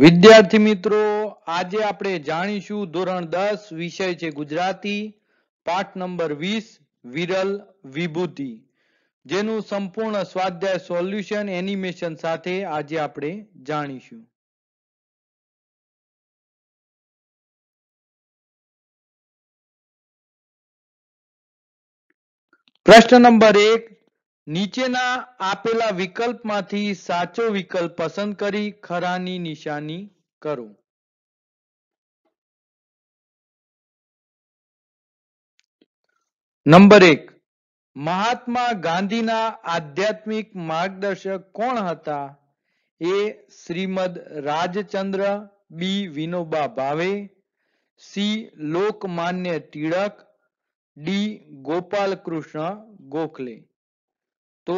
વિદ્યાર્થી મિત્રો આજે આપણે જાણીશું ધોરણ દસ વિષય છે ગુજરાતી પાઠ નંબર વીસ વિરલ વિભૂતિ જેનું સંપૂર્ણ સ્વાધ્યાય સોલ્યુશન એનિમેશન સાથે આજે આપણે જાણીશું પ્રશ્ન નંબર એક નીચેના આપેલા વિકલ્પમાંથી સાચો વિકલ્પ પસંદ કરી ખરાની નિશાની કરો નંબર એક મહાત્મા ગાંધીના આધ્યાત્મિક માર્ગદર્શક કોણ હતા એ Shrimad Rajchandra B Vinoba Bhave C Lokmanya Tilak D Gopal Krishna Gokhale તો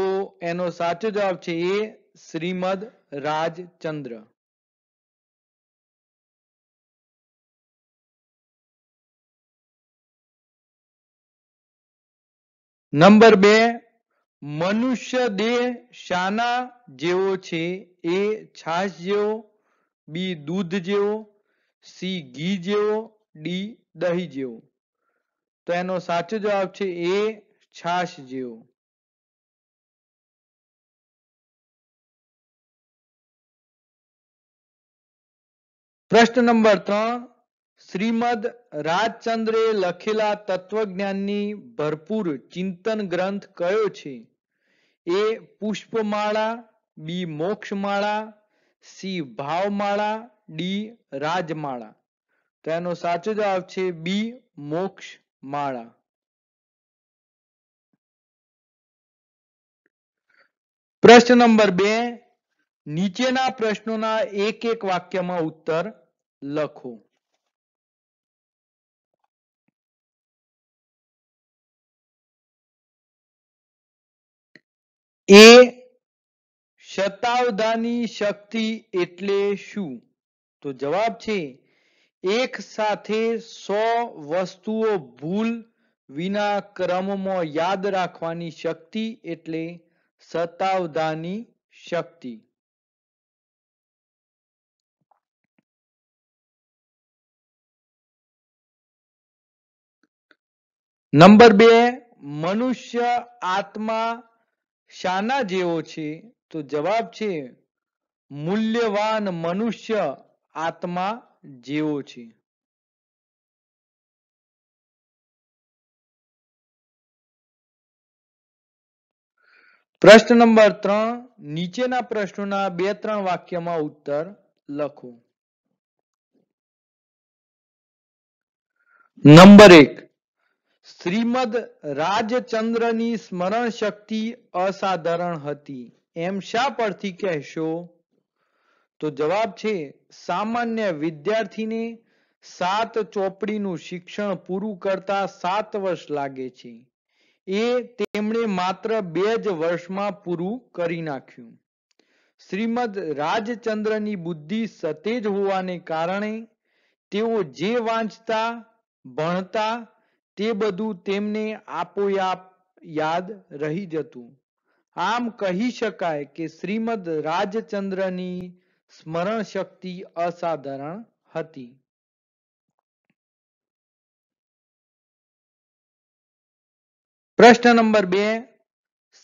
એનો સાચો જવાબ છે એ શ્રીમદ રાજચંદ્ર નંબર બે મનુષ્ય દેહ શાના જેવો છે એ છાશ જેવો બી દૂધ જેવો સી ઘી જેવો ડી દહી જેવો તો એનો સાચો જવાબ છે એ છાશ જેવો પ્રશ્ન નંબર ત્રણ શ્રીમદ રાજચંદ્રે લખેલા તત્વજ્ઞાનની ભરપૂર ચિંતન ગ્રંથ કયો છે એ પુષ્પમાળા બી મોક્ષમાળા સી ભાવમાળા ડી રાજમાળા તો એનો સાચો જવાબ છે બી મોક્ષમાળા પ્રશ્ન નંબર બે નીચેના પ્રશ્નોના એક એક વાક્યમાં ઉત્તર લખો એ શતાવધાની શક્તિ એટલે શું તો જવાબ છે એક સાથે સો વસ્તુઓ ભૂલ વિના ક્રમમાં યાદ રાખવાની શક્તિ એટલે સતાવધાની શક્તિ નંબર બે મનુષ્ય આત્મા શાના જેવો છે તો જવાબ છે મૂલ્યવાન મનુષ્ય આત્મા જેવો છે પ્રશ્ન નંબર ત્રણ નીચેના પ્રશ્નોના બે ત્રણ વાક્યમાં ઉત્તર લખો નંબર એક શ્રીમદ રાજચંદ્રની સ્મરણ શક્તિ અસાધારણ હતી એમ શા પરથી કહેશો તો જવાબ છે સામાન્ય વિદ્યાર્થીને સાત ચોપડીનું શિક્ષણ પૂરું કરતા સાત વર્ષ લાગે છે એ તેમણે માત્ર બે જ વર્ષમાં પૂરું કરી નાખ્યું શ્રીમદ રાજચંદ્રની બુદ્ધિ સતેજ હોવાને કારણે તેઓ જે વાંચતા ભણતા તે બધું તેમને આપોઆપ યાદ રહી જતું આમ કહી શકાય કે શ્રીમદ રાજચંદ્રની સ્મરણ શક્તિ અસાધારણ હતી પ્રશ્ન નંબર બે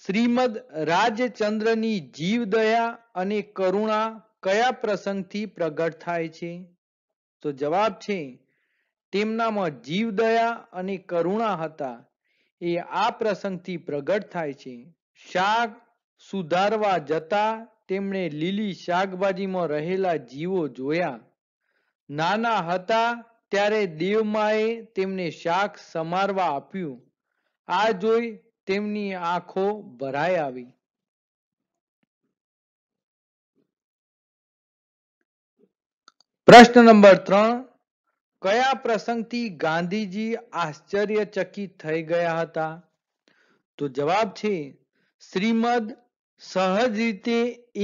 શ્રીમદ રાજચંદ્રની જીવદયા અને કરુણા કયા પ્રસંગથી પ્રગટ થાય છે તો જવાબ છે તેમનામાં જીવદયા અને કરુણા હતા એ આ પ્રસંગથી પ્રગટ થાય છે શાક સુધારવા જતા તેમણે લીલી શાકભાજીમાં રહેલા જીવો જોયા નાના હતા ત્યારે દેવમાએ તેમને શાક સમારવા આપ્યું આ જોઈ તેમની આંખો ભરાઈ આવી પ્રશ્ન નંબર ત્રણ કયા પ્રસંગથી ગાંધીજી આશ્ચર્યચકિત થઈ ગયા હતા તો જવાબ છે શ્રીમદ સહજ રીતે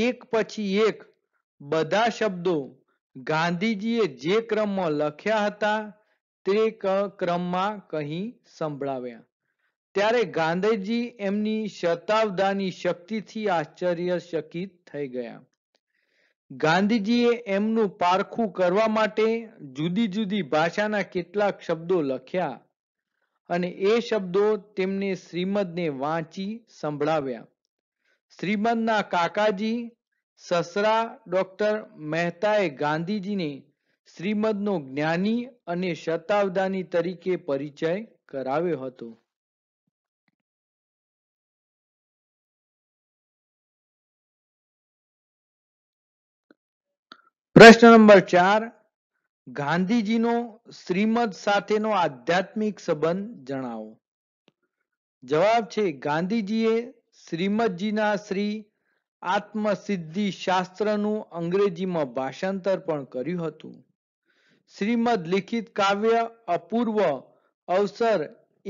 એક પછી એક બધા શબ્દો ગાંધીજીએ જે ક્રમમાં લખ્યા હતા તે ક્રમમાં કહી સંભળાવ્યા ત્યારે ગાંધીજી એમની શતાબ્દાની શક્તિથી આશ્ચર્યચકિત થઈ ગયા ગાંધીજીએ એમનું પારખું કરવા માટે જુદી જુદી ભાષાના કેટલાક શબ્દો લખ્યા અને એ શબ્દો તેમને શ્રીમદને વાંચી સંભળાવ્યા શ્રીમદના કાકાજી સસરા ડોક્ટર મહેતાએ ગાંધીજીને શ્રીમદનો જ્ઞાની અને શતાવદાની તરીકે પરિચય કરાવ્યો હતો પ્રશ્ન નંબર ચાર ગાંધીજીનો શ્રીમદ સાથેનો આધ્યાત્મિક સંબંધ જણાવો જવાબ છે ગાંધીજીએ શ્રીમદજીના શ્રી આત્મસિદ્ધિ શાસ્ત્રનું અંગ્રેજીમાં ભાષાંતર પણ કર્યું હતું શ્રીમદ લિખિત કાવ્ય અપૂર્વ અવસર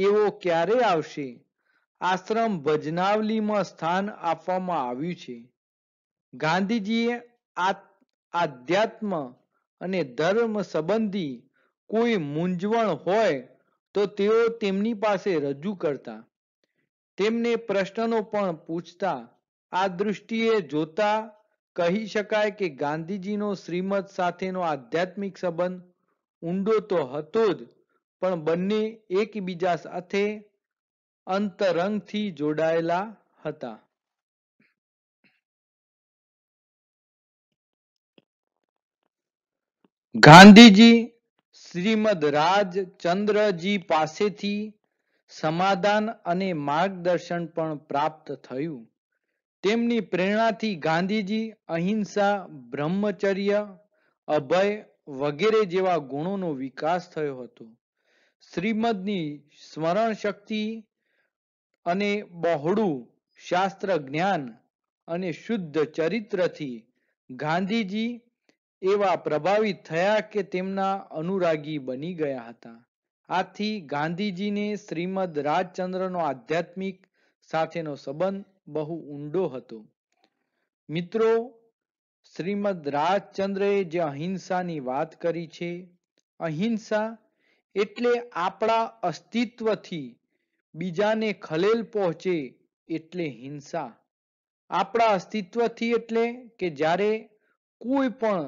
એવો ક્યારે આવશે આશ્રમ ભજનાવલીમાં સ્થાન આપવામાં આવ્યું છે ગાંધીજીએ આત્મ આધ્યાત્મ અને ધર્મ સંબંધી કોઈ મૂંઝવણ હોય તો તેઓ તેમની પાસે રજૂ કરતા તેમને પ્રશ્નનો પણ પૂછતા આ દૃષ્ટિએ જોતા કહી શકાય કે ગાંધીજીનો શ્રીમદ સાથેનો આધ્યાત્મિક સંબંધ ઊંડો તો હતો જ પણ બંને એકબીજા સાથે અંતરંગથી જોડાયેલા હતા ગાંધીજી શ્રીમદ રાજચંદ્રજી પાસેથી સમાધાન અને માર્ગદર્શન પણ પ્રાપ્ત થયું તેમની પ્રેરણાથી ગાંધીજી અહિંસા બ્રહ્મચર્ય અભય વગેરે જેવા ગુણોનો વિકાસ થયો હતો શ્રીમદની સ્મરણ શક્તિ અને બહોળું શાસ્ત્ર જ્ઞાન અને શુદ્ધ ચરિત્રથી ગાંધીજી એવા પ્રભાવિત થયા કે તેમના અનુરાગી બની ગયા હતા આથી ગાંધીજીને શ્રીમદ રાજચંદ્રનો આધ્યાત્મિક સાથેનો સંબંધ બહુ ઊંડો હતો મિત્રો શ્રીમદ રાજચંદ્રએ જે અહિંસાની વાત કરી છે અહિંસા એટલે આપણા અસ્તિત્વથી બીજાને ખલેલ પહોંચે એટલે હિંસા આપણા અસ્તિત્વથી એટલે કે જ્યારે કોઈ પણ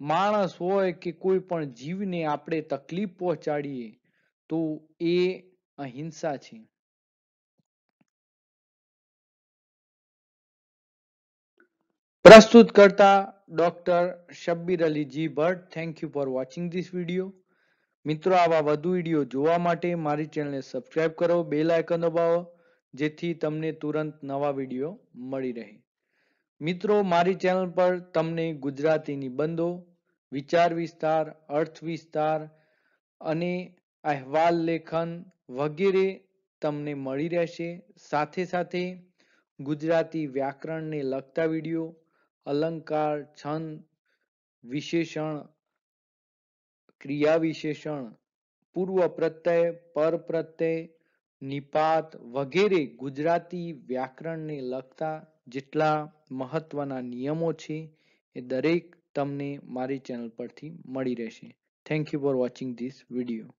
માણસ હોય કે કોઈ પણ જીવને આપણે તકલીફ પહોંચાડીએ તો એ અહિંસા છે પ્રસ્તુત કરતા doctor Shabbir Ali ji Bhatt thank you for watching this video મિત્રો આવા વધુ વિડીયો જોવા માટે મારી ચેનલને સબસ્ક્રાઇબ કરો બેલ આઇકન દબાવો જેથી તમને તુરંત નવા વિડીયો મળી રહે મિત્રો મારી ચેનલ પર તમને ગુજરાતી નિબંધો વિચાર વિસ્તાર અર્થ વિસ્તાર અને અહેવાલ લેખન વગેરે તમને મળી રહેશે સાથે સાથે ગુજરાતી વ્યાકરણને લગતા વિડીયો અલંકાર છંદ વિશેષણ ક્રિયા વિશેષણ પૂર્વ પ્રત્યય પર પ્રત્યય નિપાત વગેરે ગુજરાતી વ્યાકરણને લગતા જેટલા મહત્વના નિયમો છે એ દરેક તમને મારી ચેનલ પરથી મળી રહેશે thank you for watching this video